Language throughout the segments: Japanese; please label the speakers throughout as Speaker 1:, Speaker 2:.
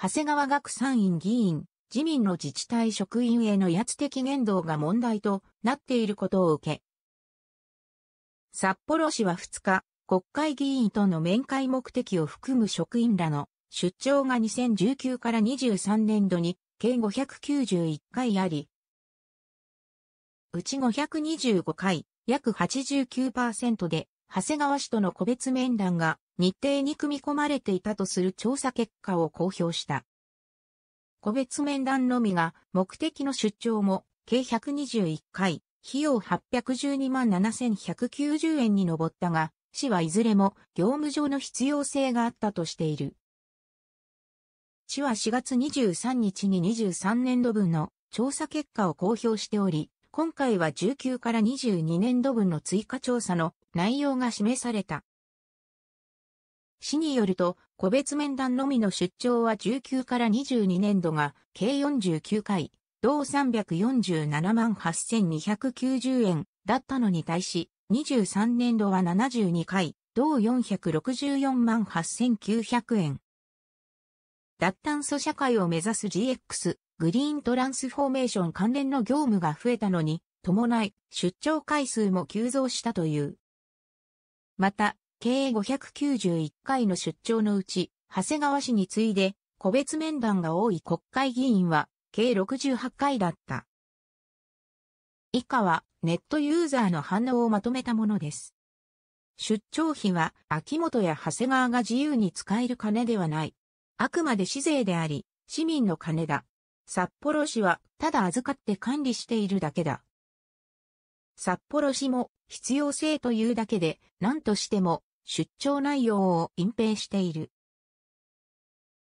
Speaker 1: 長谷川学参院議員、自民の自治体職員への威圧的言動が問題となっていることを受け、札幌市は2日、国会議員との面会目的を含む職員らの出張が2019から23年度に計591回あり、うち525回、約89%で長谷川氏との個別面談が日程に組み込まれていたとする調査結果を公表した。個別面談のみが目的の出張も計121回、費用812万7190円に上ったが、市はいずれも業務上の必要性があったとしている。市は4月23日に23年度分の調査結果を公表しており、今回は19から22年度分の追加調査の内容が示された。市によると、個別面談のみの出張は19から22年度が計49回、同347万8290円だったのに対し、23年度は72回、同464万8900円。脱炭素社会を目指す GX、グリーントランスフォーメーション関連の業務が増えたのに、伴い出張回数も急増したという。また、計591回の出張のうち、長谷川氏に次いで、個別面談が多い国会議員は、計68回だった。以下は、ネットユーザーの反応をまとめたものです。出張費は、秋元や長谷川が自由に使える金ではない。あくまで市税であり、市民の金だ。札幌市はただ預かって管理しているだけだ。札幌市も必要性というだけで何としても出張内容を隠蔽している。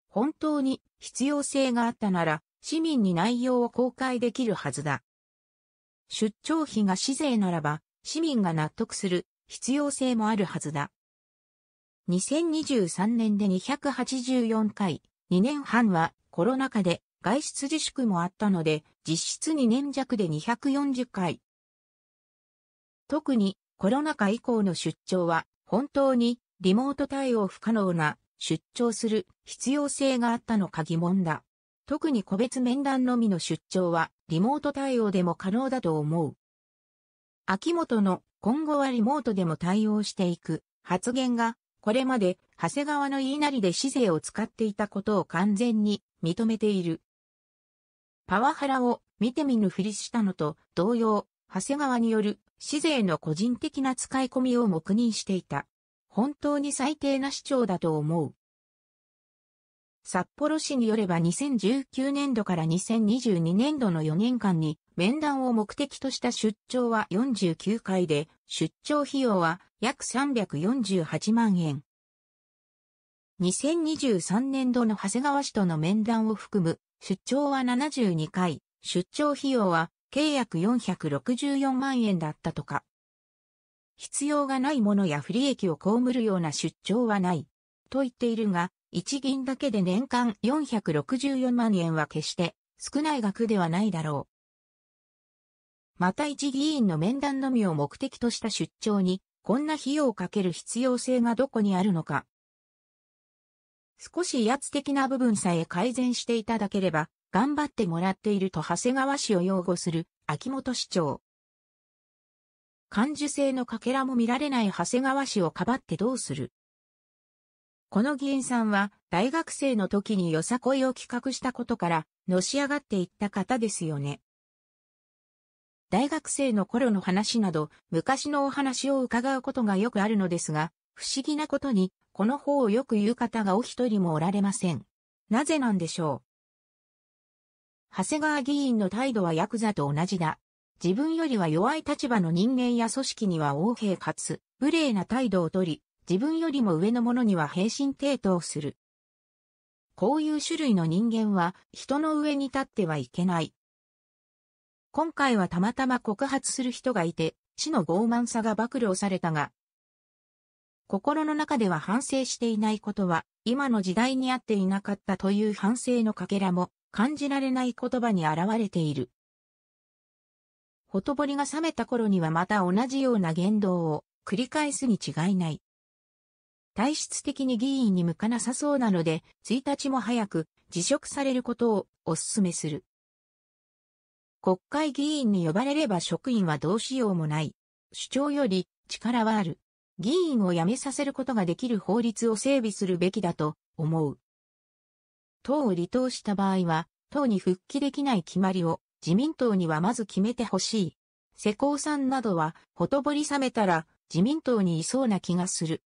Speaker 1: 本当に必要性があったなら市民に内容を公開できるはずだ。出張費が市税ならば市民が納得する必要性もあるはずだ。2023年で284回、2年半はコロナ禍で外出自粛もあったので、実質2年弱で240回。特にコロナ禍以降の出張は本当にリモート対応不可能な出張する必要性があったのか疑問だ。特に個別面談のみの出張はリモート対応でも可能だと思う。秋元の今後はリモートでも対応していく発言がこれまで長谷川の言いなりで市勢を使っていたことを完全に認めている。パワハラを見て見ぬふりしたのと同様、長谷川による市税の個人的な使い込みを黙認していた。本当に最低な市長だと思う。札幌市によれば2019年度から2022年度の4年間に面談を目的とした出張は49回で、出張費用は約348万円。2023年度の長谷川氏との面談を含む出張は72回、出張費用は契約464万円だったとか。必要がないものや不利益を被るような出張はない。と言っているが、一銀だけで年間464万円は決して少ない額ではないだろう。また一議員の面談のみを目的とした出張に、こんな費用をかける必要性がどこにあるのか、少し威圧的な部分さえ改善していただければ、頑張ってもらっていると長谷川氏を擁護する秋元市長。感受性のかけらも見られない長谷川氏をかばってどうするこの議員さんは大学生の時によさこいを企画したことからのし上がっていった方ですよね。大学生の頃の話など昔のお話を伺うことがよくあるのですが、不思議なことに、この方をよく言う方がお一人もおられません。なぜなんでしょう。長谷川議員の態度はヤクザと同じだ。自分よりは弱い立場の人間や組織には横兵かつ、無礼な態度をとり、自分よりも上の者には平身抵当する。こういう種類の人間は人の上に立ってはいけない。今回はたまたま告発する人がいて、死の傲慢さが暴露されたが、心の中では反省していないことは、今の時代に合っていなかったという反省のかけらも、感じられない言葉に現れている。ほとぼりが冷めた頃にはまた同じような言動を繰り返すに違いない。体質的に議員に向かなさそうなので、1日も早く辞職されることをお勧めする。国会議員に呼ばれれば職員はどうしようもない。主張より力はある。議員を辞めさせることができる法律を整備するべきだと思う。党を離党した場合は、党に復帰できない決まりを自民党にはまず決めてほしい。世耕さんなどは、ほとぼり冷めたら自民党にいそうな気がする。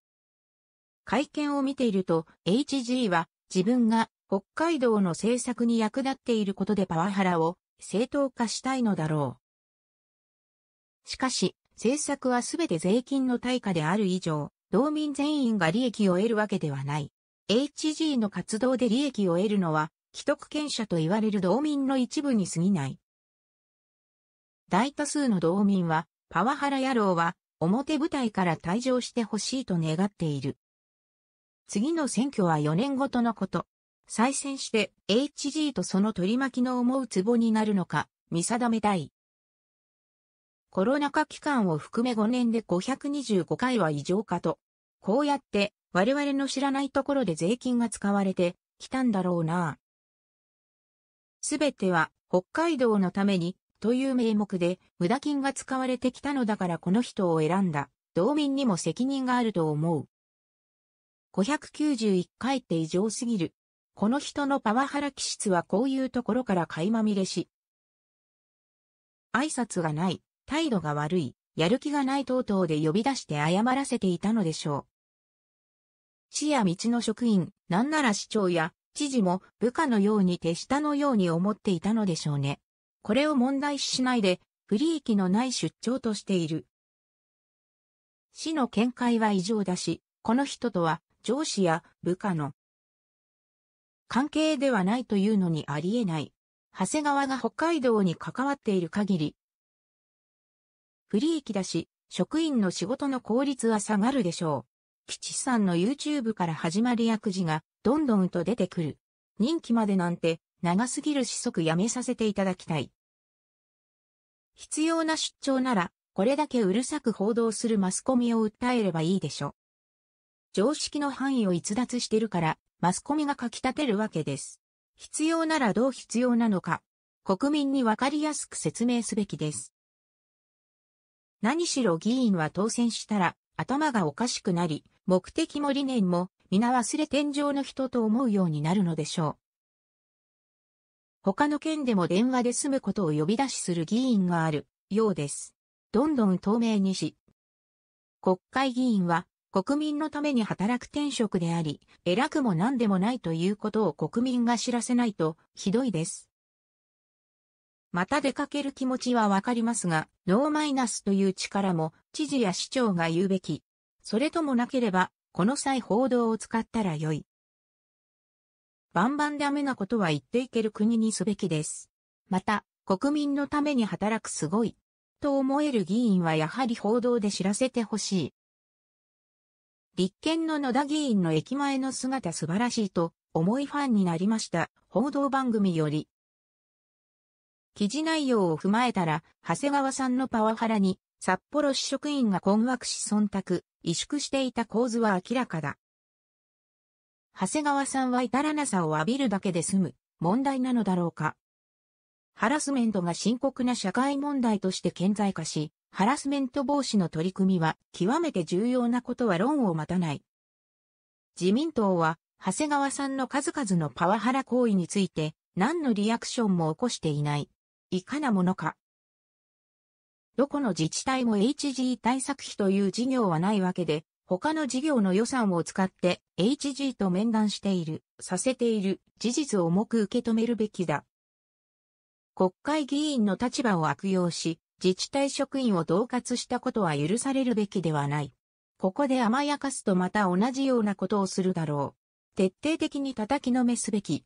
Speaker 1: 会見を見ていると、HG は自分が北海道の政策に役立っていることでパワハラを正当化したいのだろう。しかし、政策はすべて税金の対価である以上、道民全員が利益を得るわけではない。HG の活動で利益を得るのは、既得権者と言われる道民の一部に過ぎない。大多数の道民は、パワハラ野郎は、表舞台から退場してほしいと願っている。次の選挙は4年ごとのこと。再選して HG とその取り巻きの思う壺になるのか、見定めたい。コロナ禍期間を含め5年で525回は異常化と。こうやって我々の知らないところで税金が使われてきたんだろうな。すべては北海道のためにという名目で無駄金が使われてきたのだからこの人を選んだ道民にも責任があると思う。591回って異常すぎる。この人のパワハラ気質はこういうところから垣間見れし。挨拶がない。態度が悪い、やる気がない等々で呼び出して謝らせていたのでしょう。市や道の職員、なんなら市長や知事も部下のように手下のように思っていたのでしょうね。これを問題視しないで、不利益のない出張としている。市の見解は異常だし、この人とは上司や部下の関係ではないというのにありえない。長谷川が北海道に関わっている限り、不利益だし、職員の仕事の効率は下がるでしょう。吉さんの YouTube から始まり薬事がどんどんと出てくる。任期までなんて長すぎるし即やめさせていただきたい。必要な出張なら、これだけうるさく報道するマスコミを訴えればいいでしょ。常識の範囲を逸脱してるから、マスコミが書き立てるわけです。必要ならどう必要なのか、国民にわかりやすく説明すべきです。何しろ議員は当選したら頭がおかしくなり、目的も理念も皆忘れ天井の人と思うようになるのでしょう。他の県でも電話で済むことを呼び出しする議員があるようです。どんどん透明にし。国会議員は国民のために働く転職であり、偉くも何でもないということを国民が知らせないとひどいです。また出かける気持ちはわかりますが、ノーマイナスという力も、知事や市長が言うべき。それともなければ、この際報道を使ったらよい。バンバンダメなことは言っていける国にすべきです。また、国民のために働くすごい。と思える議員はやはり報道で知らせてほしい。立憲の野田議員の駅前の姿素晴らしいと、重いファンになりました。報道番組より。記事内容を踏まえたら、長谷川さんのパワハラに、札幌市職員が困惑し忖度、萎縮していた構図は明らかだ。長谷川さんは至らなさを浴びるだけで済む問題なのだろうか。ハラスメントが深刻な社会問題として顕在化し、ハラスメント防止の取り組みは極めて重要なことは論を待たない。自民党は、長谷川さんの数々のパワハラ行為について何のリアクションも起こしていない。いかなものか。どこの自治体も HG 対策費という事業はないわけで、他の事業の予算を使って HG と面談している、させている事実を重く受け止めるべきだ。国会議員の立場を悪用し、自治体職員を恫喝したことは許されるべきではない。ここで甘やかすとまた同じようなことをするだろう。徹底的に叩きのめすべき。